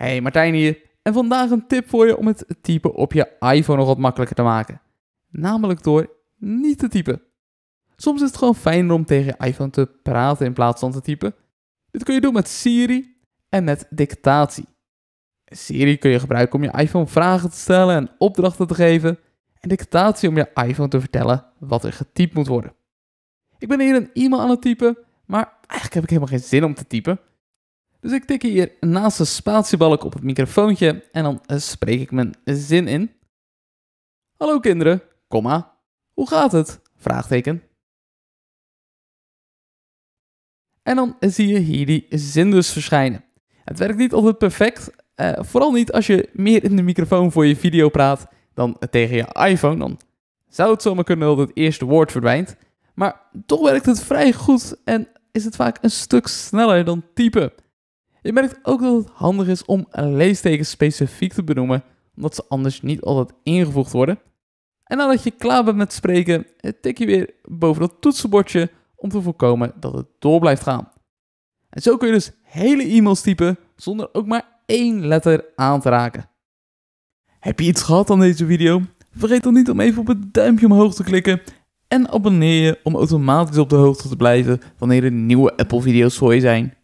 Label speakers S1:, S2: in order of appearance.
S1: Hey, Martijn hier. En vandaag een tip voor je om het typen op je iPhone nog wat makkelijker te maken. Namelijk door niet te typen. Soms is het gewoon fijner om tegen je iPhone te praten in plaats van te typen. Dit kun je doen met Siri en met dictatie. Siri kun je gebruiken om je iPhone vragen te stellen en opdrachten te geven. En dictatie om je iPhone te vertellen wat er getypt moet worden. Ik ben hier een e-mail aan het typen, maar eigenlijk heb ik helemaal geen zin om te typen. Dus ik tik hier naast de spatiebalk
S2: op het microfoontje en dan spreek ik mijn zin in. Hallo kinderen, komma. Hoe gaat het? Vraagteken. En dan zie je hier die zin dus verschijnen. Het werkt niet altijd perfect,
S1: eh, vooral niet als je meer in de microfoon voor je video praat dan tegen je iPhone. Dan zou het zomaar kunnen dat het eerste woord verdwijnt. Maar toch werkt het vrij goed en is het vaak een stuk sneller dan typen. Je merkt ook dat het handig is om leestekens specifiek te benoemen, omdat ze anders niet altijd ingevoegd worden. En nadat je klaar bent met spreken, tik je weer boven dat toetsenbordje om te voorkomen dat het door blijft gaan. En zo kun je dus hele e-mails typen zonder ook maar één letter aan te raken. Heb je iets gehad aan deze video? Vergeet dan niet om even op het duimpje omhoog te klikken en abonneer je om automatisch op de hoogte te blijven wanneer er nieuwe Apple video's voor je zijn.